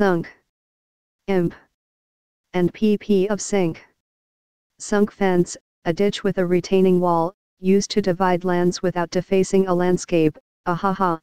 sunk, imp, and pp of sink. Sunk fence, a ditch with a retaining wall, used to divide lands without defacing a landscape, ahaha.